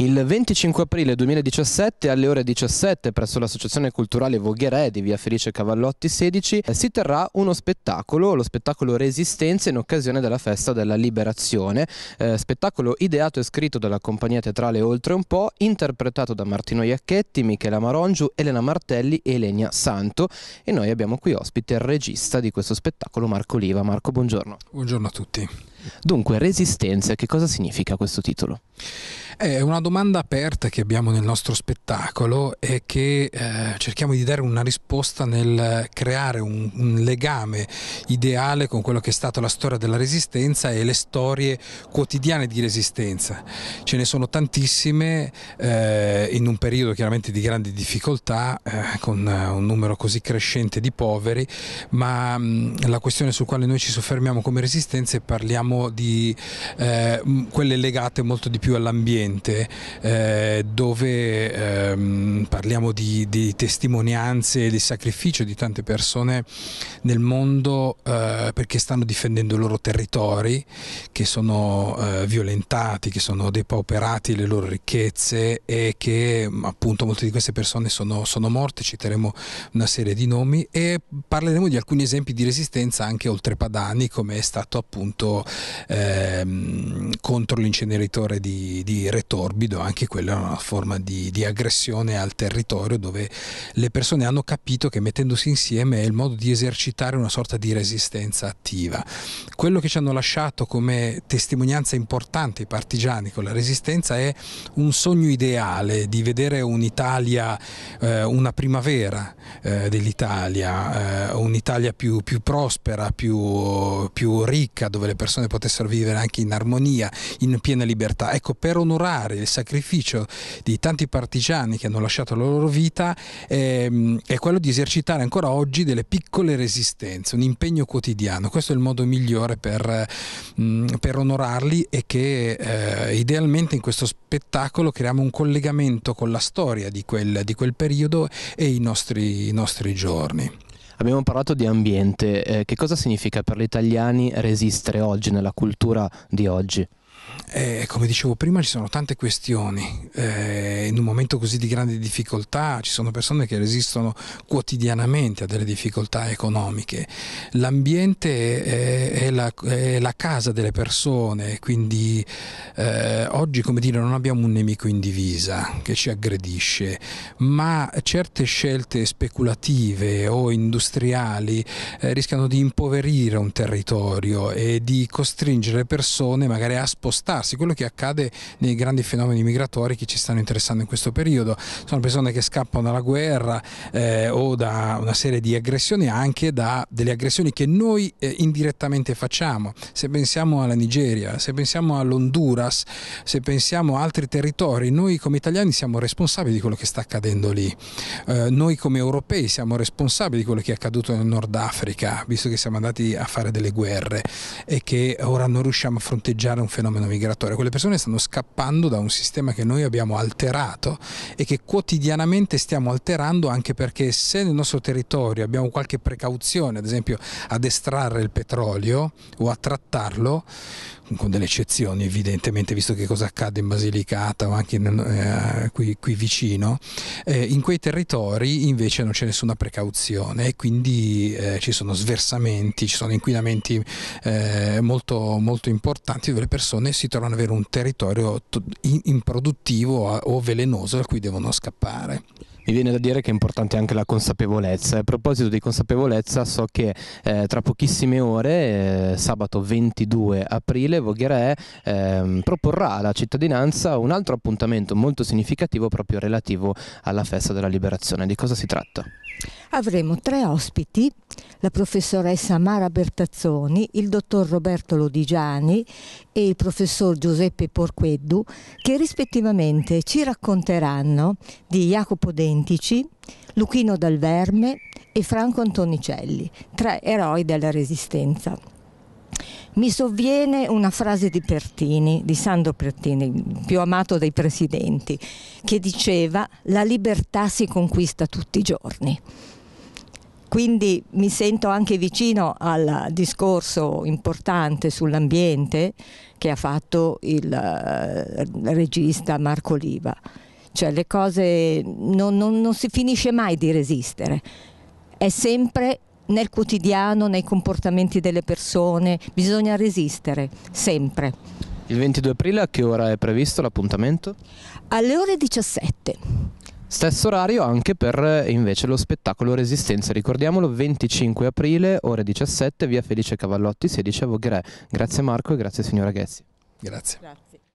Il 25 aprile 2017 alle ore 17 presso l'Associazione Culturale Vogherè di via Felice Cavallotti 16 eh, si terrà uno spettacolo, lo spettacolo Resistenza in occasione della festa della liberazione, eh, spettacolo ideato e scritto dalla compagnia teatrale Oltre un po', interpretato da Martino Iacchetti, Michela Marongiu, Elena Martelli e Elenia Santo e noi abbiamo qui ospite il regista di questo spettacolo Marco Liva. Marco, buongiorno. Buongiorno a tutti. Dunque, Resistenza, che cosa significa questo titolo? Eh, è una domanda aperta che abbiamo nel nostro spettacolo e che eh, cerchiamo di dare una risposta nel creare un, un, legame ideale con quello che è stata la storia della resistenza e le storie quotidiane di resistenza. Ce ne sono tantissime eh, in un periodo chiaramente di grandi difficoltà, eh, con eh, un numero così crescente di poveri, ma mh, mm, la questione su quale noi ci soffermiamo come resistenza è parliamo di eh, quelle legate molto di più più all'ambiente, eh, dove ehm, parliamo di, di, testimonianze e di sacrificio di tante persone nel mondo eh, perché stanno difendendo i loro territori che sono eh, violentati, che sono depauperati le loro ricchezze e che appunto molte di queste persone sono, sono morte, citeremo una serie di nomi e parleremo di alcuni esempi di resistenza anche oltre Padani come è stato appunto ehm, contro l'inceneritore di di, retorbido, anche quella è una forma di, di, aggressione al territorio dove le persone hanno capito che mettendosi insieme è il modo di esercitare una sorta di resistenza attiva. Quello che ci hanno lasciato come testimonianza importante i partigiani con la resistenza è un sogno ideale di vedere un'Italia, eh, una primavera eh, dell'Italia, eh, un'Italia più, più prospera, più, più, ricca, dove le persone potessero vivere anche in armonia, in piena libertà. Ecco, Ecco, per onorare il sacrificio di tanti partigiani che hanno lasciato la loro vita ehm, è quello di esercitare ancora oggi delle piccole resistenze, un impegno quotidiano. Questo è il modo migliore per, mh, mm, per onorarli e che eh, idealmente in questo spettacolo creiamo un collegamento con la storia di quel, di quel periodo e i nostri, i nostri giorni. Abbiamo parlato di ambiente, eh, che cosa significa per gli italiani resistere oggi nella cultura di oggi? Eh, come dicevo prima ci sono tante questioni, eh, in un momento così di grande difficoltà ci sono persone che resistono quotidianamente a delle difficoltà economiche, l'ambiente è, è, la, è la, casa delle persone, quindi eh, oggi come dire non abbiamo un nemico in divisa che ci aggredisce, ma certe scelte speculative o industriali eh, rischiano di impoverire un territorio e di costringere persone magari a spostare spostarsi, quello che accade nei grandi fenomeni migratori che ci stanno interessando in questo periodo. Sono persone che scappano dalla guerra eh, o da una serie di aggressioni, anche da delle aggressioni che noi eh, indirettamente facciamo. Se pensiamo alla Nigeria, se pensiamo all'Honduras, se pensiamo a altri territori, noi come italiani siamo responsabili di quello che sta accadendo lì. Eh, noi come europei siamo responsabili di quello che è accaduto nel Nord Africa, visto che siamo andati a fare delle guerre e che ora non riusciamo a fronteggiare un fenomeno come navigatore, quelle persone stanno scappando da un sistema che noi abbiamo alterato e che quotidianamente stiamo alterando anche perché se nel nostro territorio abbiamo qualche precauzione, ad esempio ad estrarre il petrolio o a trattarlo, con delle eccezioni evidentemente visto che cosa accade in Basilicata o anche in, eh, qui, qui, vicino, eh, in quei territori invece non c'è nessuna precauzione e quindi eh, ci sono sversamenti, ci sono inquinamenti eh, molto, molto importanti dove le persone fame si trovano ad avere un territorio improduttivo o velenoso da cui devono scappare. Mi viene da dire che è importante anche la consapevolezza. A proposito di consapevolezza, so che eh, tra pochissime ore, eh, sabato 22 aprile, Vogherè eh, proporrà alla cittadinanza un altro appuntamento molto significativo proprio relativo alla festa della liberazione. Di cosa si tratta? avremo tre ospiti, la professoressa Mara Bertazzoni, il dottor Roberto Lodigiani e il professor Giuseppe Porqueddu, che rispettivamente ci racconteranno di Jacopo Dentici, Luchino Dal Verme e Franco Antonicelli, tre eroi della Resistenza mi sovviene una frase di Pertini, di Sandro Pertini, più amato dei presidenti, che diceva la libertà si conquista tutti i giorni. Quindi mi sento anche vicino al discorso importante sull'ambiente che ha fatto il eh, regista Marco Liva. Cioè le cose non, non, non si finisce mai di resistere, è sempre nel quotidiano, nei comportamenti delle persone, bisogna resistere, sempre. Il 22 aprile a che ora è previsto l'appuntamento? Alle ore 17. Stesso orario anche per eh, invece lo spettacolo Resistenza, ricordiamolo 25 aprile, ore 17, via Felice Cavallotti 16 a Vogherè. Grazie Marco e grazie signora Ghezzi. Grazie. grazie.